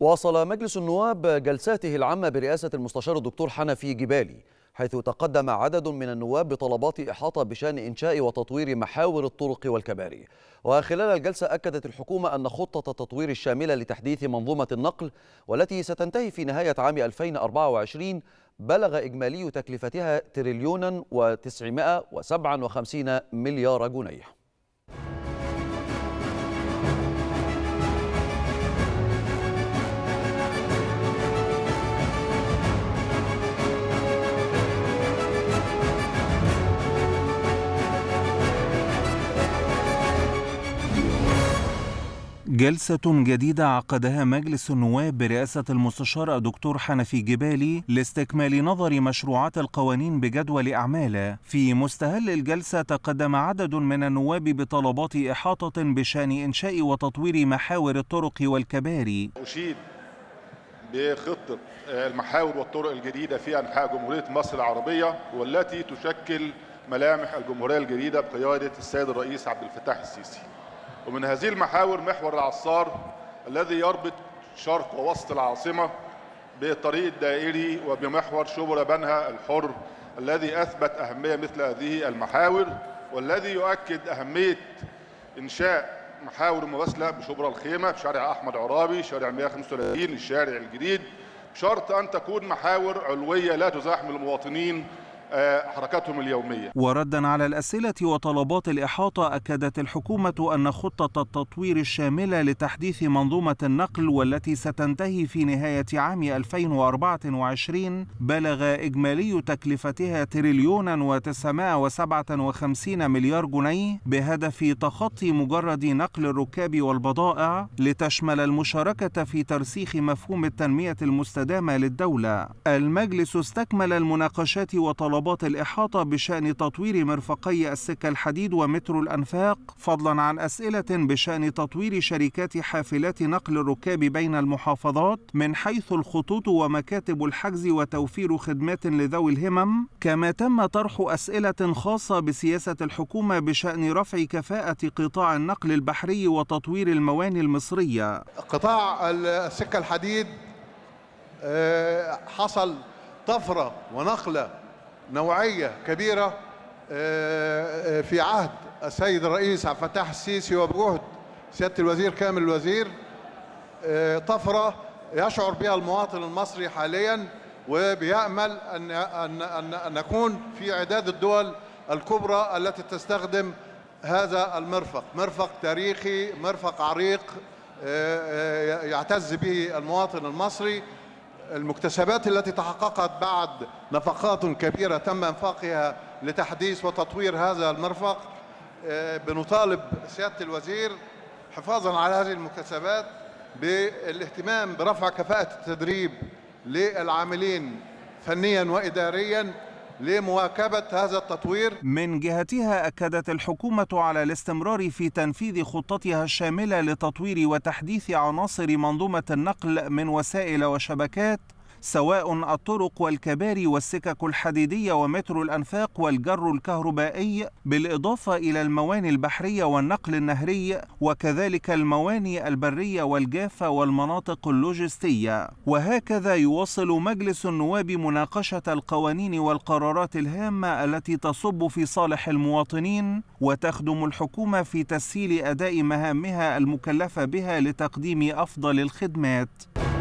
واصل مجلس النواب جلساته العامة برئاسة المستشار الدكتور حنفي جبالي حيث تقدم عدد من النواب بطلبات إحاطة بشأن إنشاء وتطوير محاور الطرق والكباري وخلال الجلسة أكدت الحكومة أن خطة التطوير الشاملة لتحديث منظومة النقل والتي ستنتهي في نهاية عام 2024 بلغ إجمالي تكلفتها تريليونا و957 مليار جنيه جلسة جديدة عقدها مجلس النواب برئاسة المستشار الدكتور حنفي جبالي لاستكمال نظر مشروعات القوانين بجدول أعماله. في مستهل الجلسة تقدم عدد من النواب بطلبات إحاطة بشأن إنشاء وتطوير محاور الطرق والكباري. أشيد بخطة المحاور والطرق الجديدة في أنحاء جمهورية مصر العربية والتي تشكل ملامح الجمهورية الجديدة بقيادة السيد الرئيس عبد الفتاح السيسي. ومن هذه المحاور محور العصار الذي يربط شرق ووسط العاصمة بالطريق الدائري وبمحور شبرا بنها الحر الذي أثبت أهمية مثل هذه المحاور والذي يؤكد أهمية إنشاء محاور مماثلة بشبرا الخيمة شارع أحمد عرابي شارع 135 الشارع الجديد شرط أن تكون محاور علوية لا تزاحم المواطنين آه، حركاتهم اليومية وردا على الأسئلة وطلبات الإحاطة أكدت الحكومة أن خطة التطوير الشاملة لتحديث منظومة النقل والتي ستنتهي في نهاية عام 2024 بلغ إجمالي تكلفتها تريليونا و وخمسين مليار جنيه بهدف تخطي مجرد نقل الركاب والبضائع لتشمل المشاركة في ترسيخ مفهوم التنمية المستدامة للدولة المجلس استكمل المناقشات وطلبات رباط الإحاطة بشأن تطوير مرفقي السكة الحديد ومترو الأنفاق فضلا عن أسئلة بشأن تطوير شركات حافلات نقل الركاب بين المحافظات من حيث الخطوط ومكاتب الحجز وتوفير خدمات لذوي الهمم كما تم طرح أسئلة خاصة بسياسة الحكومة بشأن رفع كفاءة قطاع النقل البحري وتطوير المواني المصرية قطاع السكة الحديد آه، حصل طفرة ونقلة نوعية كبيرة آه، آه، في عهد السيد الرئيس عبد الفتاح السيسي وبجهد سيادة الوزير كامل الوزير آه، طفرة يشعر بها المواطن المصري حاليا وبيأمل أن, أن, أن, نكون في عداد الدول الكبرى التي تستخدم هذا المرفق مرفق تاريخي مرفق عريق يعتز به المواطن المصري المكتسبات التي تحققت بعد نفقات كبيرة تم إنفاقها لتحديث وتطوير هذا المرفق آه، بنطالب سيادة الوزير حفاظا على هذه المكتسبات بالاهتمام برفع كفاءة التدريب للعاملين فنيا وإداريا لمواكبة هذا التطوير من جهتها أكدت الحكومة على الاستمرار في تنفيذ خطتها الشاملة لتطوير وتحديث عناصر منظومة النقل من وسائل وشبكات سواء الطرق والكباري والسكك الحديدية ومترو الأنفاق والجر الكهربائي بالإضافة إلى المواني البحرية والنقل النهري وكذلك المواني البرية والجافة والمناطق اللوجستية وهكذا يواصل مجلس النواب مناقشة القوانين والقرارات الهامة التي تصب في صالح المواطنين وتخدم الحكومة في تسهيل أداء مهامها المكلفة بها لتقديم أفضل الخدمات